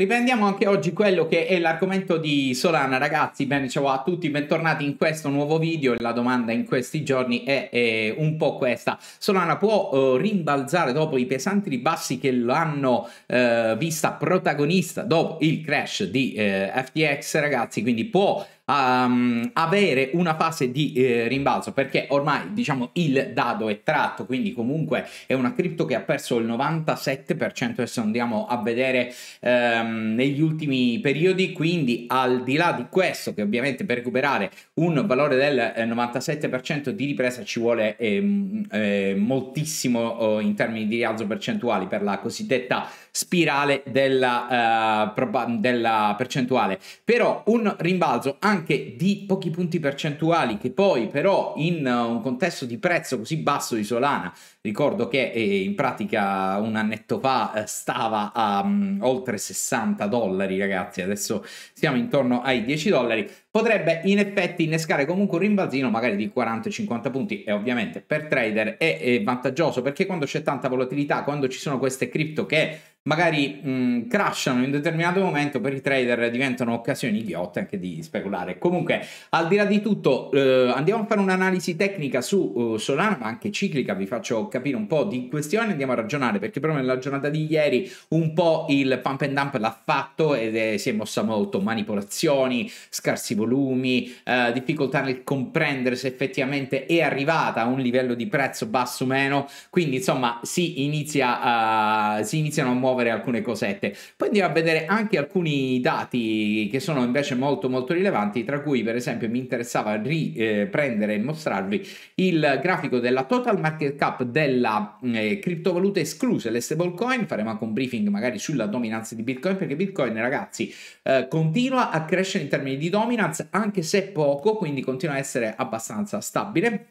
Riprendiamo anche oggi quello che è l'argomento di Solana, ragazzi. Bene, ciao a tutti, bentornati in questo nuovo video. La domanda in questi giorni è, è un po' questa: Solana può eh, rimbalzare dopo i pesanti ribassi che l'hanno eh, vista protagonista dopo il crash di eh, FTX, ragazzi? Quindi può um, avere una fase di eh, rimbalzo perché ormai diciamo il dado è tratto quindi comunque è una cripto che ha perso il 97% se andiamo a vedere ehm, negli ultimi periodi quindi al di là di questo che ovviamente per recuperare un valore del 97% eh, di ripresa ci vuole ehm, eh, moltissimo oh, in termini di rialzo percentuali per la cosiddetta spirale della, uh, della percentuale. Però un rimbalzo anche di pochi punti percentuali che poi però in un contesto di prezzo così basso di Solana, ricordo che eh, in pratica un annetto fa eh, stava a um, oltre 60 dollari ragazzi, adesso siamo intorno ai 10 dollari, potrebbe in effetti innescare comunque un rimbalzino magari di 40-50 punti e ovviamente per trader è, è, vantaggioso perché quando c'è tanta volatilità, quando ci sono queste cripto che magari mh, crashano in un determinato momento per i trader diventano occasioni ghiotte anche di speculare. Comunque, al di là di tutto, eh, andiamo a fare un'analisi tecnica su uh, Solana, ma anche ciclica, vi faccio capire un po' di questioni, andiamo a ragionare perché proprio nella giornata di ieri un po' il pump and dump l'ha fatto ed è, si è mossa molto manipolazioni, scarsi volumi, eh, difficoltà nel comprendere se effettivamente è arrivata a un livello di prezzo basso o meno, quindi insomma si, inizia, uh, si iniziano a muovere alcune cosette. Poi andiamo a vedere anche alcuni dati che sono invece molto molto rilevanti, tra cui per esempio mi interessava riprendere eh, e mostrarvi il grafico della total market cap della eh, criptovaluta escluse le stablecoin, faremo anche un briefing magari sulla dominanza di Bitcoin perché Bitcoin ragazzi eh, continua a crescere in termini di dominanza Binance, anche se poco, quindi continua a essere abbastanza stabile.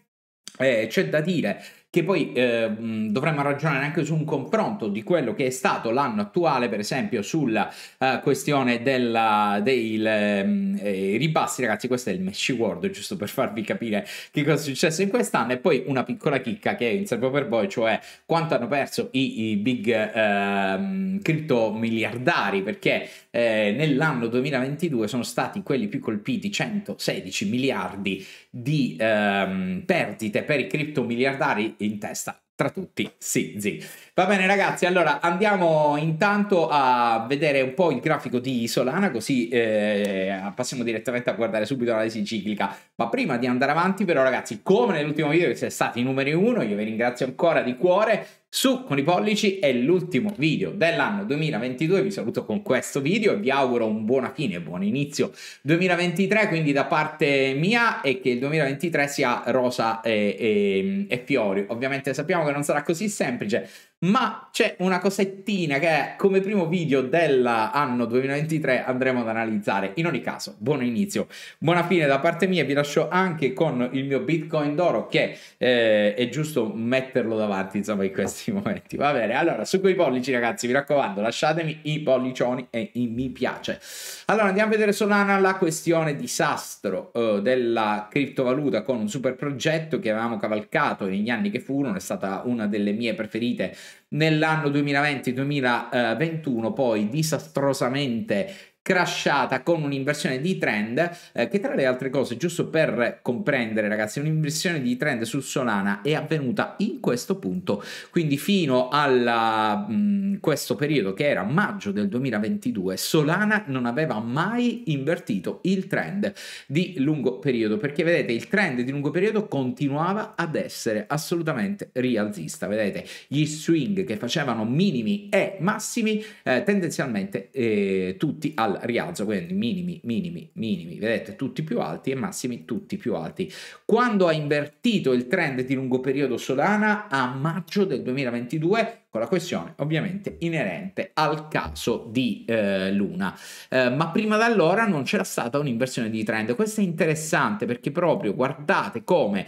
Eh, c'è da dire che poi eh, dovremmo ragionare anche su un confronto di quello che è stato l'anno attuale, per esempio sulla uh, questione della, dei ehm, eh, ribassi, ragazzi, questo è il Mesh World, giusto per farvi capire che cosa è successo in quest'anno, e poi una piccola chicca che in serbo per voi, cioè quanto hanno perso i, i big eh, cripto miliardari, perché eh, nell'anno 2022 sono stati quelli più colpiti 116 miliardi di ehm, perdite per i cripto miliardari in testa tra tutti sì, sì. Va bene ragazzi, allora andiamo intanto a vedere un po' il grafico di Solana, così eh, passiamo direttamente a guardare subito l'analisi ciclica. Ma prima di andare avanti però ragazzi, come nell'ultimo video che siete stati i numeri uno, io vi ringrazio ancora di cuore su con i pollici è l'ultimo video dell'anno 2022, vi saluto con questo video e vi auguro un buona fine, buon inizio 2023, quindi da parte mia e che il 2023 sia rosa e, e, e fiori. Ovviamente sappiamo che non sarà così semplice, ma c'è una cosettina che come primo video dell'anno 2023 andremo ad analizzare. In ogni caso, buon inizio, buona fine da parte mia, vi lascio anche con il mio Bitcoin d'oro che eh, è giusto metterlo davanti, insomma, in questi momenti. Va bene, allora, su quei pollici ragazzi, mi raccomando, lasciatemi i pollicioni e i mi piace. Allora, andiamo a vedere Solana, la questione disastro eh, della criptovaluta con un super progetto che avevamo cavalcato negli anni che furono, è stata una delle mie preferite nell'anno 2020-2021 poi disastrosamente crashata con un'inversione di trend eh, che tra le altre cose, giusto per comprendere ragazzi, un'inversione di trend su Solana è avvenuta in questo punto, quindi fino a mm, questo periodo che era maggio del 2022, Solana non aveva mai invertito il trend di lungo periodo, perché vedete il trend di lungo periodo continuava ad essere assolutamente rialzista, vedete gli swing che facevano minimi e massimi eh, tendenzialmente eh, tutti al rialzo, quindi minimi, minimi, minimi, vedete tutti più alti e massimi tutti più alti. Quando ha invertito il trend di lungo periodo Solana a maggio del 2022 con la questione ovviamente inerente al caso di eh, Luna. Eh, ma prima da allora non c'era stata un'inversione di trend. Questo è interessante perché proprio guardate come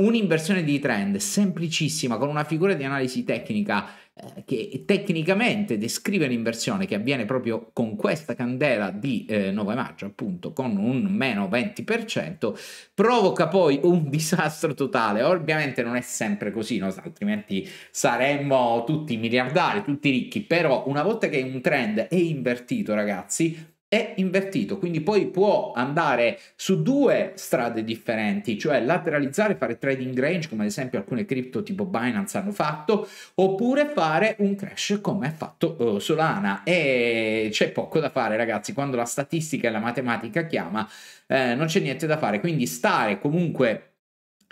un'inversione di trend semplicissima con una figura di analisi tecnica eh, che tecnicamente descrive l'inversione che avviene proprio con questa candela di eh, 9 maggio appunto con un meno 20% provoca poi un disastro totale ovviamente non è sempre così no? altrimenti saremmo tutti miliardari tutti ricchi però una volta che un trend è invertito ragazzi è invertito, quindi poi può andare su due strade differenti, cioè lateralizzare, fare trading range come ad esempio alcune cripto tipo Binance hanno fatto, oppure fare un crash come ha fatto eh, Solana e c'è poco da fare ragazzi, quando la statistica e la matematica chiama eh, non c'è niente da fare, quindi stare comunque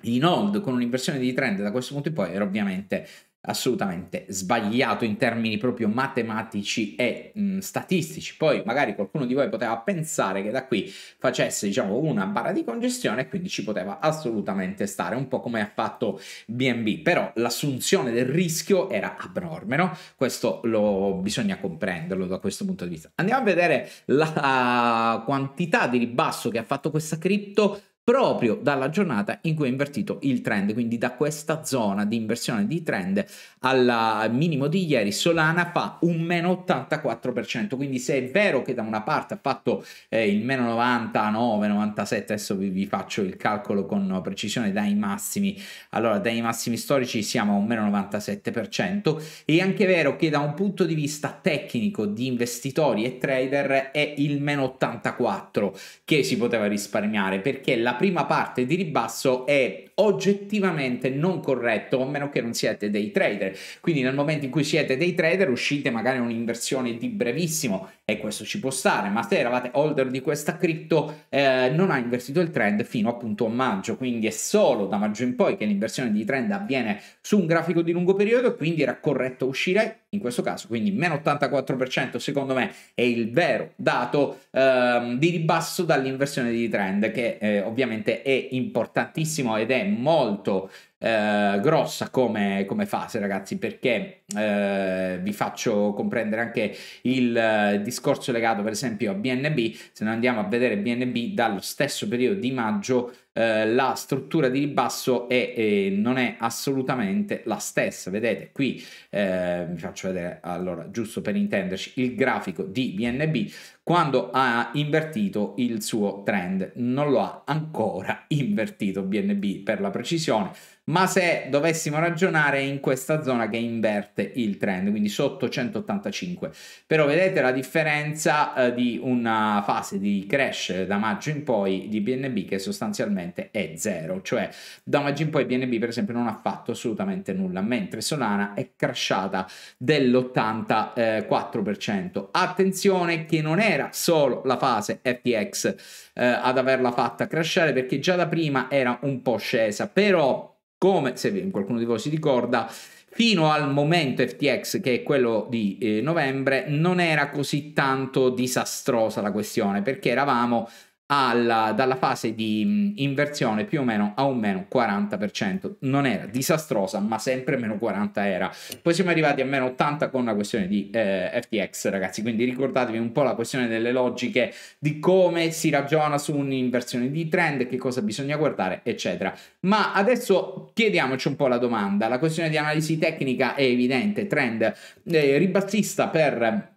in hold con un'inversione di trend da questo punto in poi era ovviamente assolutamente sbagliato in termini proprio matematici e mh, statistici. Poi magari qualcuno di voi poteva pensare che da qui facesse diciamo una barra di congestione e quindi ci poteva assolutamente stare, un po' come ha fatto BNB, però l'assunzione del rischio era abnorme, no? Questo lo bisogna comprenderlo da questo punto di vista. Andiamo a vedere la quantità di ribasso che ha fatto questa cripto proprio dalla giornata in cui ha invertito il trend, quindi da questa zona di inversione di trend al minimo di ieri Solana fa un meno 84%, quindi se è vero che da una parte ha fatto eh, il meno 99, 97, adesso vi, vi, faccio il calcolo con precisione dai massimi, allora dai massimi storici siamo a un meno 97%, è anche vero che da un punto di vista tecnico di investitori e trader è il meno 84 che si poteva risparmiare perché la prima parte di ribasso è oggettivamente non corretto, a meno che non siete dei trader. Quindi nel momento in cui siete dei trader uscite magari un'inversione di brevissimo e questo ci può stare, ma se eravate holder di questa cripto eh, non ha invertito il trend fino appunto a maggio, quindi è solo da maggio in poi che l'inversione di trend avviene su un grafico di lungo periodo, quindi era corretto uscire in questo caso, quindi meno 84% secondo me è il vero dato ehm, di ribasso dall'inversione di trend che eh, ovviamente è importantissimo ed è molto eh, grossa come, come, fase ragazzi perché eh, vi faccio comprendere anche il eh, discorso legato per esempio a BNB se noi andiamo a vedere BNB dallo stesso periodo di maggio eh, la struttura di ribasso è, eh, non è assolutamente la stessa. Vedete qui, eh, vi faccio vedere, allora, giusto per intenderci, il grafico di BNB quando ha invertito il suo trend. Non lo ha ancora invertito BNB per la precisione, ma se dovessimo ragionare in questa zona che inverte il trend, quindi sotto 185. Però vedete la differenza eh, di una fase di crash da maggio in poi di BNB che sostanzialmente è zero, cioè da maggio in poi BNB per esempio non ha fatto assolutamente nulla, mentre Solana è crashata dell'84%. Attenzione che non era solo la fase FTX eh, ad averla fatta crashare perché già da prima era un po' scesa, però come se qualcuno di voi si ricorda, fino al momento FTX, che è quello di eh, novembre, non era così tanto disastrosa la questione, perché eravamo alla, dalla fase di mm, inversione più o meno a un meno 40%. Non era disastrosa, ma sempre meno 40 era. Poi siamo arrivati a meno 80 con una questione di eh, FTX, ragazzi. Quindi ricordatevi un po' la questione delle logiche di come si ragiona su un'inversione di trend, che cosa bisogna guardare, eccetera. Ma adesso chiediamoci un po' la domanda. La questione di analisi tecnica è evidente, trend eh, ribassista per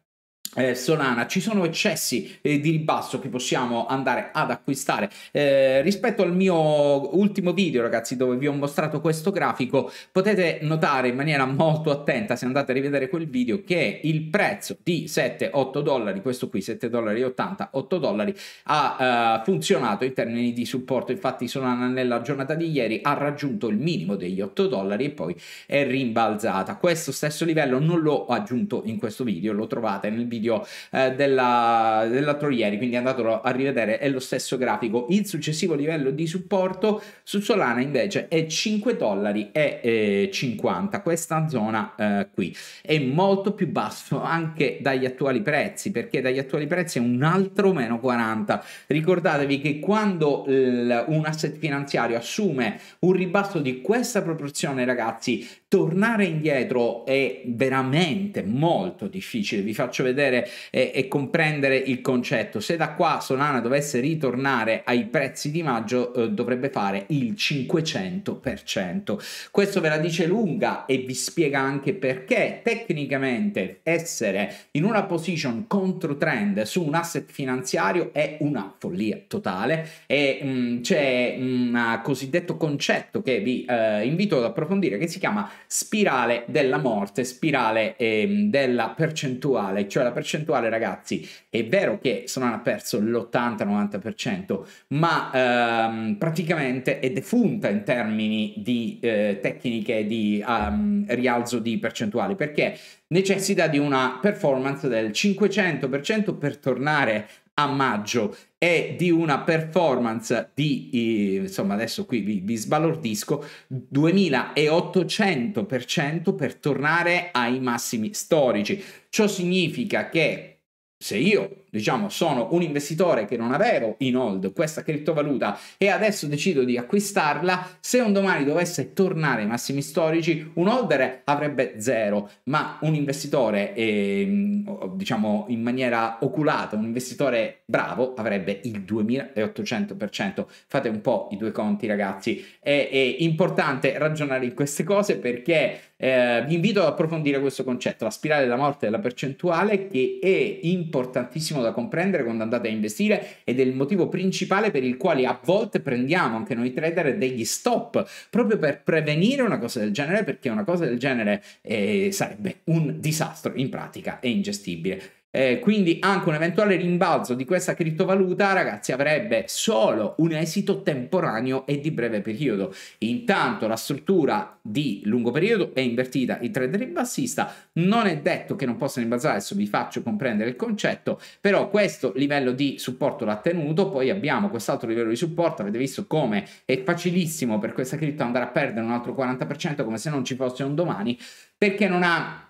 eh, Solana, ci sono eccessi eh, di ribasso che possiamo andare ad acquistare. Eh, rispetto al mio ultimo video, ragazzi, dove vi ho mostrato questo grafico, potete notare in maniera molto attenta, se andate a rivedere quel video, che il prezzo di 7-8 dollari, questo qui 7 dollari 8 dollari, ha eh, funzionato in termini di supporto. Infatti Solana nella giornata di ieri ha raggiunto il minimo degli 8 dollari e poi è rimbalzata. Questo stesso livello non l'ho aggiunto in questo video, lo trovate nel video video eh, della, dell'altro ieri, quindi andatelo a rivedere, è lo stesso grafico. Il successivo livello di supporto su Solana invece è 5 dollari e 50, eh, questa zona eh, qui è molto più basso anche dagli attuali prezzi, perché dagli attuali prezzi è un altro meno 40. Ricordatevi che quando l, un asset finanziario assume un ribasso di questa proporzione, ragazzi, tornare indietro è veramente molto difficile. Vi faccio vedere vedere e, eh, e comprendere il concetto. Se da qua Solana dovesse ritornare ai prezzi di maggio eh, dovrebbe fare il 500%. Questo ve la dice lunga e vi spiega anche perché tecnicamente essere in una position contro trend su un asset finanziario è una follia totale e mm, c'è un mm, cosiddetto concetto che vi eh, invito ad approfondire che si chiama spirale della morte, spirale eh, della percentuale, cioè la percentuale percentuale, ragazzi, è vero che Solana ha perso l'80-90%, ma ehm, praticamente è defunta in termini di eh, tecniche di um, rialzo di percentuali, perché necessita di una performance del 500% per tornare a maggio e di una performance di, insomma adesso qui vi, vi sbalordisco, 2800% per tornare ai massimi storici. Ciò significa che se io diciamo sono un investitore che non avevo in hold questa criptovaluta e adesso decido di acquistarla, se un domani dovesse tornare ai massimi storici, un holder avrebbe zero, ma un investitore, eh, diciamo in maniera oculata, un investitore bravo avrebbe il 2800%. Fate un po' i due conti ragazzi, è, è importante ragionare in queste cose perché eh, vi invito ad approfondire questo concetto, la spirale della morte della percentuale che è importantissimo sono da comprendere quando andate a investire ed è il motivo principale per il quale a volte prendiamo anche noi trader degli stop proprio per prevenire una cosa del genere perché una cosa del genere eh, sarebbe un disastro in pratica e ingestibile. Eh, quindi anche un eventuale rimbalzo di questa criptovaluta, ragazzi, avrebbe solo un esito temporaneo e di breve periodo. Intanto la struttura di lungo periodo è invertita, il trend ribassista non è detto che non possa rimbalzare, adesso vi faccio comprendere il concetto, però questo livello di supporto l'ha tenuto, poi abbiamo quest'altro livello di supporto, avete visto come è facilissimo per questa cripto andare a perdere un altro 40% come se non ci fosse un domani, perché non ha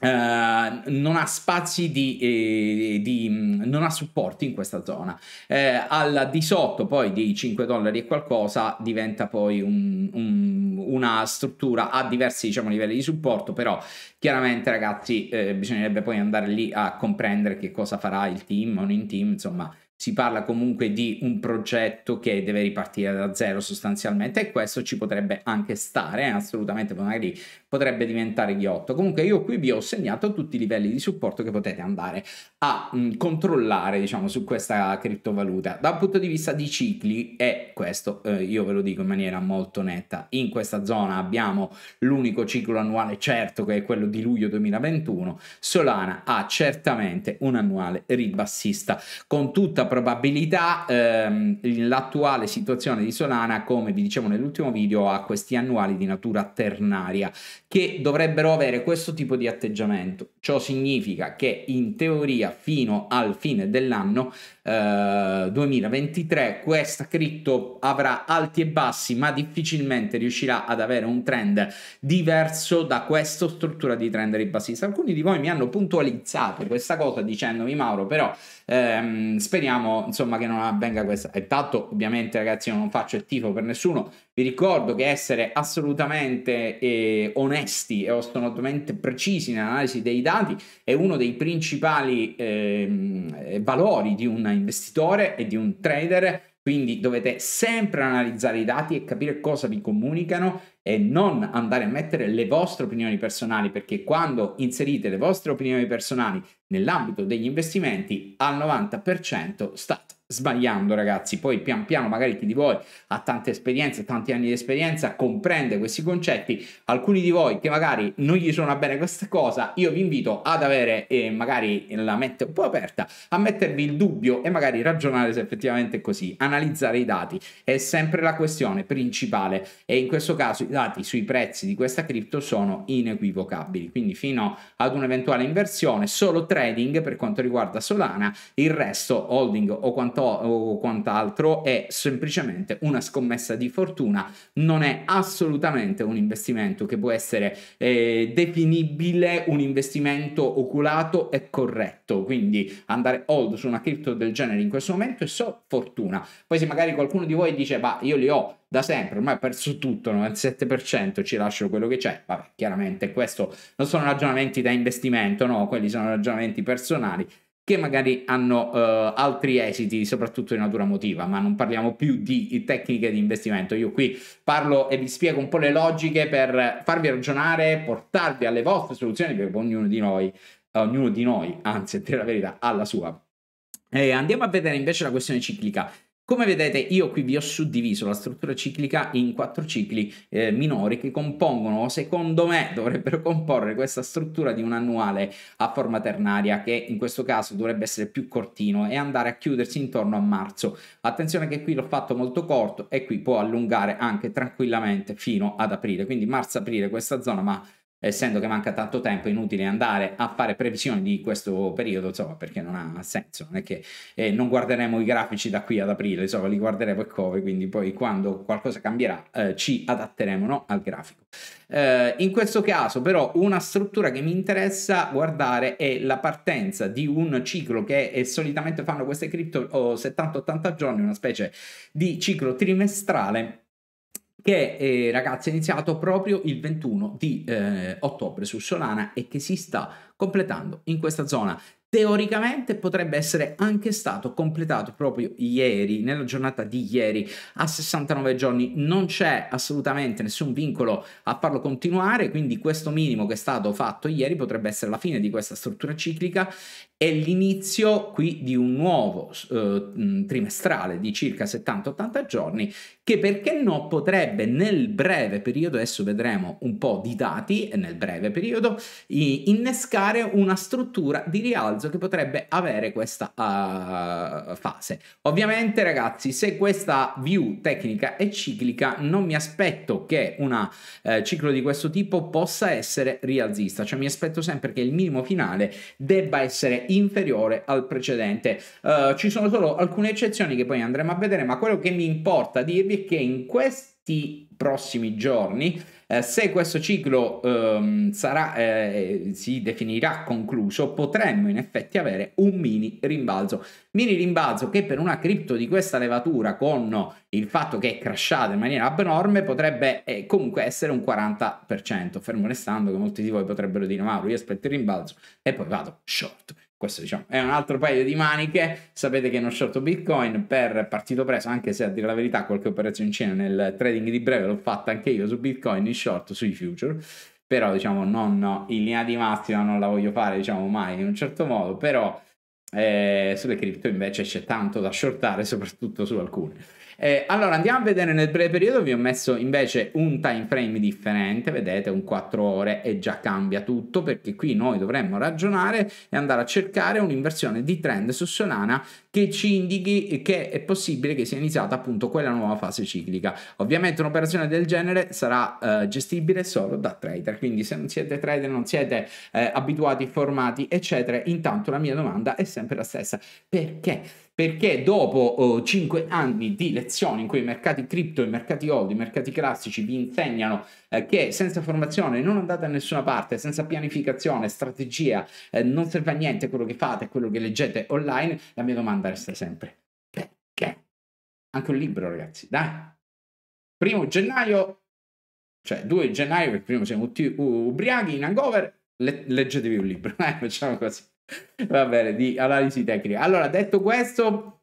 Uh, non ha spazi di, eh, di, mm, non ha supporti in questa zona eh, al di sotto poi di 5 dollari e qualcosa diventa poi un, un, una struttura a diversi diciamo livelli di supporto però chiaramente ragazzi eh, bisognerebbe poi andare lì a comprendere che cosa farà il team o in team insomma si parla comunque di un progetto che deve ripartire da zero sostanzialmente e questo ci potrebbe anche stare, eh, assolutamente magari potrebbe diventare ghiotto. Comunque io qui vi ho segnato tutti i livelli di supporto che potete andare a mh, mm, controllare diciamo su questa criptovaluta. Dal punto di vista di cicli è questo, eh, io ve lo dico in maniera molto netta, in questa zona abbiamo l'unico ciclo annuale certo che è quello di luglio 2021, Solana ha certamente un annuale ribassista con tutta probabilità ehm, l'attuale situazione di Solana, come vi dicevo nell'ultimo video, ha questi annuali di natura ternaria che dovrebbero avere questo tipo di atteggiamento. Ciò significa che in teoria fino al fine dell'anno eh, 2023 questa cripto avrà alti e bassi, ma difficilmente riuscirà ad avere un trend diverso da questa struttura di trend ribassista. Alcuni di voi mi hanno puntualizzato questa cosa dicendomi Mauro, però ehm, speriamo insomma che non avvenga questa intanto ovviamente ragazzi io non faccio il tifo per nessuno vi ricordo che essere assolutamente eh, onesti e assolutamente precisi nell'analisi dei dati è uno dei principali eh, valori di un investitore e di un trader quindi dovete sempre analizzare i dati e capire cosa vi comunicano e non andare a mettere le vostre opinioni personali perché quando inserite le vostre opinioni personali nell'ambito degli investimenti al 90% state sbagliando ragazzi, poi pian piano magari chi di voi ha tante esperienze, tanti anni di esperienza, comprende questi concetti, alcuni di voi che magari non gli suona bene questa cosa, io vi invito ad avere eh, magari la mente un po' aperta, a mettervi il dubbio e magari ragionare se effettivamente è così, analizzare i dati è sempre la questione principale e in questo caso i dati sui prezzi di questa cripto sono inequivocabili, quindi fino ad un'eventuale inversione solo trading per quanto riguarda Solana, il resto holding o quanto o quant'altro è semplicemente una scommessa di fortuna, non è assolutamente un investimento che può essere eh, definibile un investimento oculato e corretto, quindi andare hold su una cripto del genere in questo momento è solo fortuna. Poi se magari qualcuno di voi dice "Ma io li ho da sempre, ormai ho perso tutto, 97% ci lascio quello che c'è". Vabbè, chiaramente questo non sono ragionamenti da investimento, no, quelli sono ragionamenti personali che magari hanno uh, altri esiti, soprattutto di natura emotiva, ma non parliamo più di tecniche di investimento. Io qui parlo e vi spiego un po' le logiche per farvi ragionare, portarvi alle vostre soluzioni, perché ognuno di noi, ognuno di noi, anzi, a dire la verità, ha la sua. E andiamo a vedere invece la questione ciclica. Come vedete io qui vi ho suddiviso la struttura ciclica in quattro cicli eh, minori che compongono, o secondo me dovrebbero comporre questa struttura di un annuale a forma ternaria che in questo caso dovrebbe essere più cortino e andare a chiudersi intorno a marzo. Attenzione che qui l'ho fatto molto corto e qui può allungare anche tranquillamente fino ad aprile, quindi marzo-aprile questa zona ma essendo che manca tanto tempo, è inutile andare a fare previsioni di questo periodo, insomma, perché non ha senso, non è che eh, non guarderemo i grafici da qui ad aprile, insomma, li guarderemo e come, quindi poi quando qualcosa cambierà eh, ci adatteremo no? al grafico. Eh, in questo caso però una struttura che mi interessa guardare è la partenza di un ciclo che è, solitamente fanno queste cripto oh, 70-80 giorni, una specie di ciclo trimestrale che eh, ragazzi è iniziato proprio il 21 di eh, ottobre su Solana e che si sta completando in questa zona. Teoricamente potrebbe essere anche stato completato proprio ieri, nella giornata di ieri, a 69 giorni. Non c'è assolutamente nessun vincolo a farlo continuare, quindi questo minimo che è stato fatto ieri potrebbe essere la fine di questa struttura ciclica è l'inizio qui di un nuovo eh, trimestrale di circa 70-80 giorni che perché no potrebbe nel breve periodo, adesso vedremo un po' di dati nel breve periodo, innescare una struttura di rialzo che potrebbe avere questa uh, fase. Ovviamente ragazzi se questa view tecnica è ciclica non mi aspetto che un uh, eh, ciclo di questo tipo possa essere rialzista, cioè mi aspetto sempre che il minimo finale debba essere inferiore al precedente. Uh, ci sono solo alcune eccezioni che poi andremo a vedere, ma quello che mi importa dirvi è che in questi prossimi giorni eh, se questo ciclo ehm, sarà, eh, si definirà concluso, potremmo in effetti avere un mini rimbalzo. Mini rimbalzo che per una cripto di questa levatura, con il fatto che è crashata in maniera abnorme, potrebbe eh, comunque essere un 40%, fermo restando che molti di voi potrebbero dire Mauro, io aspetto il rimbalzo e poi vado short questo diciamo è un altro paio di maniche sapete che non shorto bitcoin per partito preso anche se a dire la verità qualche operazione in cena nel trading di breve l'ho fatta anche io su bitcoin in short sui future però diciamo non no, in linea di massima non la voglio fare diciamo mai in un certo modo però eh, sulle cripto invece c'è tanto da shortare soprattutto su alcune eh, allora andiamo a vedere nel breve periodo, vi ho messo invece un time frame differente, vedete un 4 ore e già cambia tutto perché qui noi dovremmo ragionare e andare a cercare un'inversione di trend su Solana che ci indichi che è possibile che sia iniziata appunto quella nuova fase ciclica. Ovviamente un'operazione del genere sarà eh, gestibile solo da trader, quindi se non siete trader, non siete eh, abituati formati eccetera, intanto la mia domanda è sempre la stessa, perché perché dopo 5 anni di lezioni in cui i mercati cripto, i mercati old, i mercati classici vi insegnano eh, che senza formazione non andate a nessuna parte, senza pianificazione, strategia, eh, non serve a niente quello che fate, quello che leggete online, la mia domanda resta sempre perché? Anche un libro ragazzi, dai! Primo gennaio, cioè 2 gennaio, per primo siamo tutti ubriachi in hangover, leggetevi un libro, dai, eh, facciamo così. Va bene, di analisi tecnica. Allora, detto questo,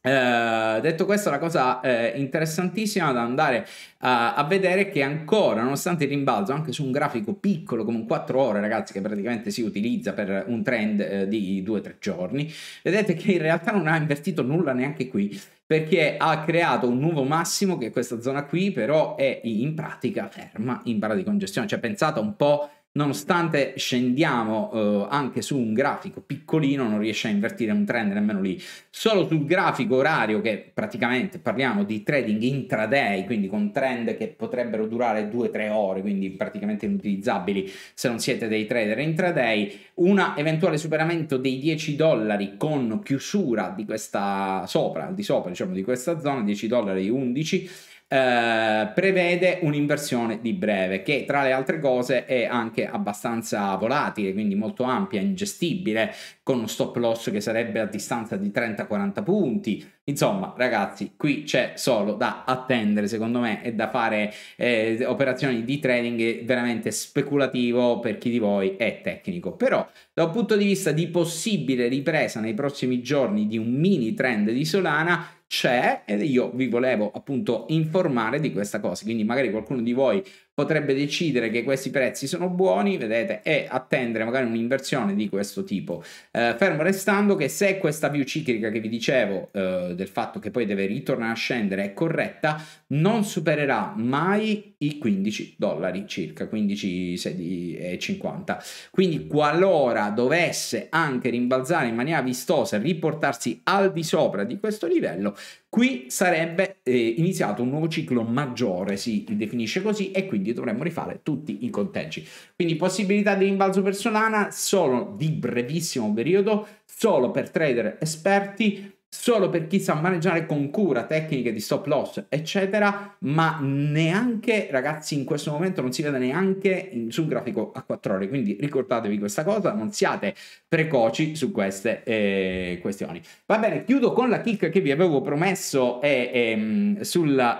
eh, detto questo, la cosa eh, interessantissima da andare eh, a vedere è che ancora, nonostante il rimbalzo, anche su un grafico piccolo come un 4 ore, ragazzi, che praticamente si utilizza per un trend eh, di 2-3 giorni, vedete che in realtà non ha invertito nulla neanche qui perché ha creato un nuovo massimo che è questa zona qui, però è in pratica ferma in barra di congestione. Cioè pensate un po' nonostante scendiamo eh, anche su un grafico piccolino non riesce a invertire un trend nemmeno lì solo sul grafico orario che praticamente parliamo di trading intraday quindi con trend che potrebbero durare 2-3 ore quindi praticamente inutilizzabili se non siete dei trader intraday un eventuale superamento dei 10 dollari con chiusura di questa sopra al di sopra diciamo di questa zona 10 dollari 11 eh, prevede un'inversione di breve che tra le altre cose è anche abbastanza volatile, quindi molto ampia, ingestibile, con un stop loss che sarebbe a distanza di 30-40 punti. Insomma, ragazzi, qui c'è solo da attendere, secondo me, e da fare eh, operazioni di trading veramente speculativo per chi di voi è tecnico. Però, da un punto di vista di possibile ripresa nei prossimi giorni di un mini trend di Solana, c'è ed io vi volevo appunto informare di questa cosa, quindi magari qualcuno di voi potrebbe decidere che questi prezzi sono buoni, vedete, e attendere magari un'inversione di questo tipo. Eh, fermo restando che se questa view ciclica che vi dicevo eh, del fatto che poi deve ritornare a scendere è corretta, non supererà mai i 15 dollari circa, 15,50. Quindi qualora dovesse anche rimbalzare in maniera vistosa e riportarsi al di sopra di questo livello, qui sarebbe eh, iniziato un nuovo ciclo maggiore, si definisce così, e quindi quindi dovremmo rifare tutti i conteggi. Quindi possibilità di rimbalzo per Solana solo di brevissimo periodo, solo per trader esperti, solo per chi sa maneggiare con cura tecniche di stop loss, eccetera, ma neanche, ragazzi, in questo momento non si vede neanche su un grafico a 4 ore, quindi ricordatevi questa cosa, non siate precoci su queste eh, questioni. Va bene, chiudo con la kick che vi avevo promesso ehm, eh, eh, sulla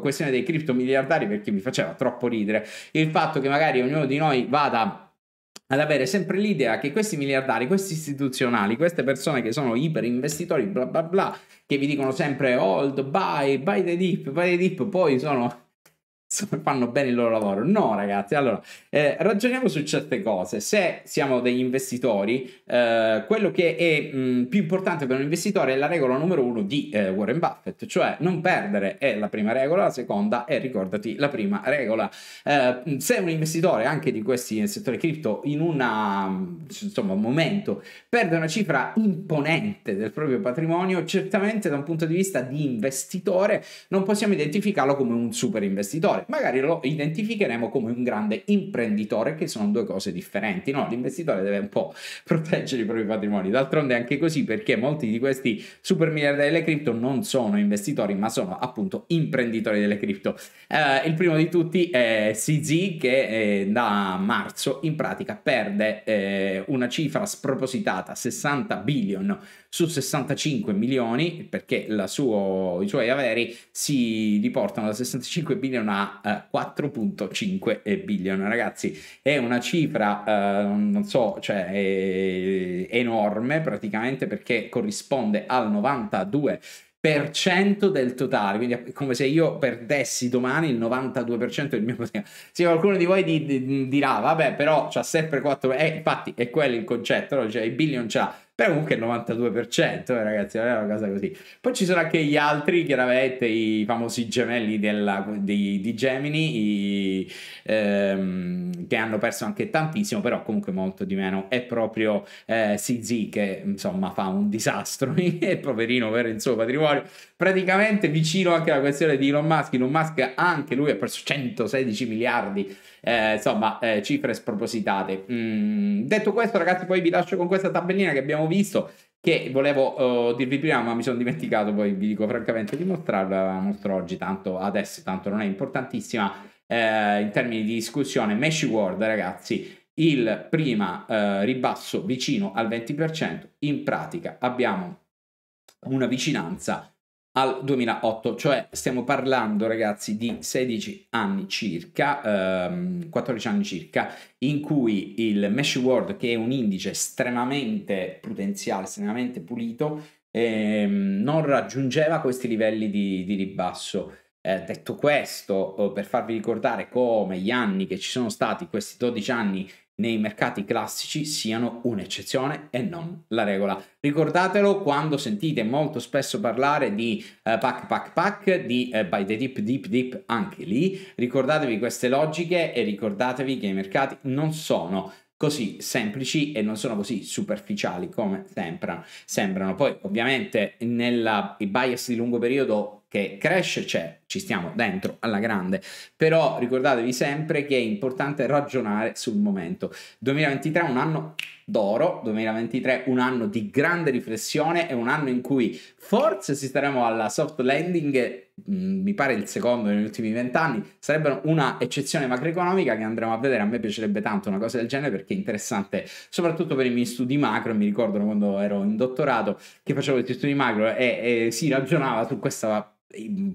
questione dei cripto miliardari perché mi faceva troppo ridere il fatto che magari ognuno di noi vada ad avere sempre l'idea che questi miliardari, questi istituzionali, queste persone che sono iperinvestitori, bla bla bla, che vi dicono sempre hold, buy, buy the dip, buy the dip, poi sono fanno bene il loro lavoro. No, ragazzi, allora eh, ragioniamo su certe cose. Se siamo degli investitori, eh, quello che è mh, mm, più importante per un investitore è la regola numero uno di eh, Warren Buffett, cioè non perdere è la prima regola, la seconda è ricordati la prima regola. Eh, se un investitore anche di questi nel settore cripto in una, insomma, un momento perde una cifra imponente del proprio patrimonio, certamente da un punto di vista di investitore non possiamo identificarlo come un super investitore magari lo identificheremo come un grande imprenditore, che sono due cose differenti. No, l'investitore deve un po' proteggere i propri patrimoni. D'altronde è anche così perché molti di questi super miliardari delle cripto non sono investitori, ma sono appunto imprenditori delle cripto. Eh, il primo di tutti è CZ che eh, da marzo in pratica perde eh, una cifra spropositata, 60 billion su 65 milioni, perché suo, i suoi averi si riportano da 65 billion a a 4.5 eh, billion. Ragazzi, è una cifra, eh, non so, cioè, enorme praticamente perché corrisponde al 92 per cento del totale, quindi è come se io perdessi domani il 92% del mio potere. Se qualcuno di voi di, di, dirà, vabbè, però c'ha sempre 4, eh, infatti è quello il concetto, no? cioè i billion c'ha, però comunque il 92% eh, ragazzi non è una cosa così poi ci sono anche gli altri chiaramente i famosi gemelli della, di, di, Gemini i, ehm, che hanno perso anche tantissimo però comunque molto di meno è proprio eh, CZ che insomma fa un disastro e poverino per il suo patrimonio praticamente vicino anche alla questione di Elon Musk Elon Musk anche lui ha perso 116 miliardi eh, insomma eh, cifre spropositate. Mm, detto questo ragazzi poi vi lascio con questa tabellina che abbiamo visto che volevo uh, dirvi prima ma mi sono dimenticato poi vi dico francamente di mostrarla, la mostro oggi tanto adesso, tanto non è importantissima eh, in termini di discussione. Mesh World ragazzi il prima eh, ribasso vicino al 20%, in pratica abbiamo una vicinanza al 2008, cioè stiamo parlando ragazzi di 16 anni circa, ehm, 14 anni circa, in cui il Mesh World, che è un indice estremamente prudenziale, estremamente pulito, ehm, non raggiungeva questi livelli di, di ribasso. Eh, detto questo, eh, per farvi ricordare come gli anni che ci sono stati, questi 12 anni nei mercati classici siano un'eccezione e non la regola. Ricordatelo quando sentite molto spesso parlare di eh, pack pack pack, di eh, buy the dip dip dip anche lì, ricordatevi queste logiche e ricordatevi che i mercati non sono così semplici e non sono così superficiali come sembrano. sembrano. Poi ovviamente nella, il bias di lungo periodo che cresce c'è, ci stiamo dentro alla grande, però ricordatevi sempre che è importante ragionare sul momento. 2023 è un anno d'oro, 2023 un anno di grande riflessione, è un anno in cui forse si staremo alla soft landing, mm, mi pare il secondo negli ultimi vent'anni, sarebbe una eccezione macroeconomica che andremo a vedere, a me piacerebbe tanto una cosa del genere perché è interessante soprattutto per i miei studi macro, mi ricordo quando ero in dottorato che facevo questi studi macro e, e si ragionava su questa in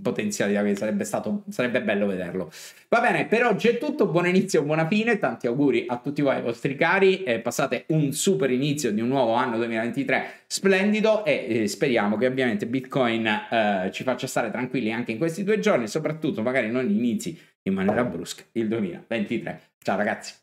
sarebbe stato sarebbe bello vederlo va bene per oggi è tutto buon inizio buona fine tanti auguri a tutti voi ai vostri cari eh, passate un super inizio di un nuovo anno 2023 splendido e eh, speriamo che ovviamente bitcoin eh, ci faccia stare tranquilli anche in questi due giorni soprattutto magari non inizi in maniera brusca il 2023 ciao ragazzi